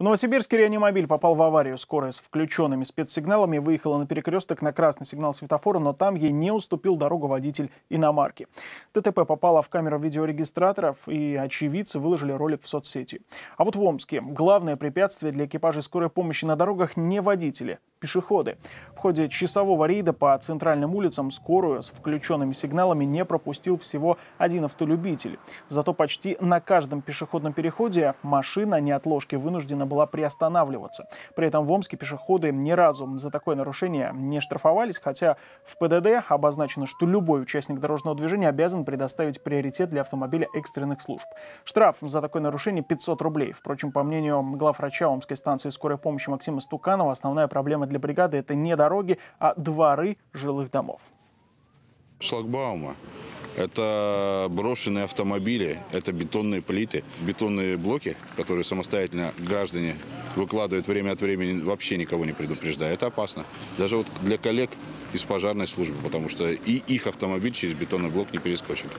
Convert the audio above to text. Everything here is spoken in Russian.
В Новосибирске реанимобиль попал в аварию. Скорая с включенными спецсигналами выехала на перекресток на красный сигнал светофора, но там ей не уступил дорогу водитель иномарки. ТТП попало в камеру видеорегистраторов, и очевидцы выложили ролик в соцсети. А вот в Омске главное препятствие для экипажей скорой помощи на дорогах не водители, пешеходы. В ходе часового рейда по центральным улицам скорую с включенными сигналами не пропустил всего один автолюбитель. Зато почти на каждом пешеходном переходе машина неотложки вынуждена была приостанавливаться. При этом в Омске пешеходы ни разу за такое нарушение не штрафовались, хотя в ПДД обозначено, что любой участник дорожного движения обязан предоставить приоритет для автомобиля экстренных служб. Штраф за такое нарушение 500 рублей. Впрочем, по мнению главврача Омской станции скорой помощи Максима Стуканова, основная проблема для бригады это не дороги, а дворы жилых домов. Шлагбаума. Это брошенные автомобили, это бетонные плиты, бетонные блоки, которые самостоятельно граждане выкладывают время от времени, вообще никого не предупреждая. Это опасно. Даже вот для коллег из пожарной службы, потому что и их автомобиль через бетонный блок не перескочит.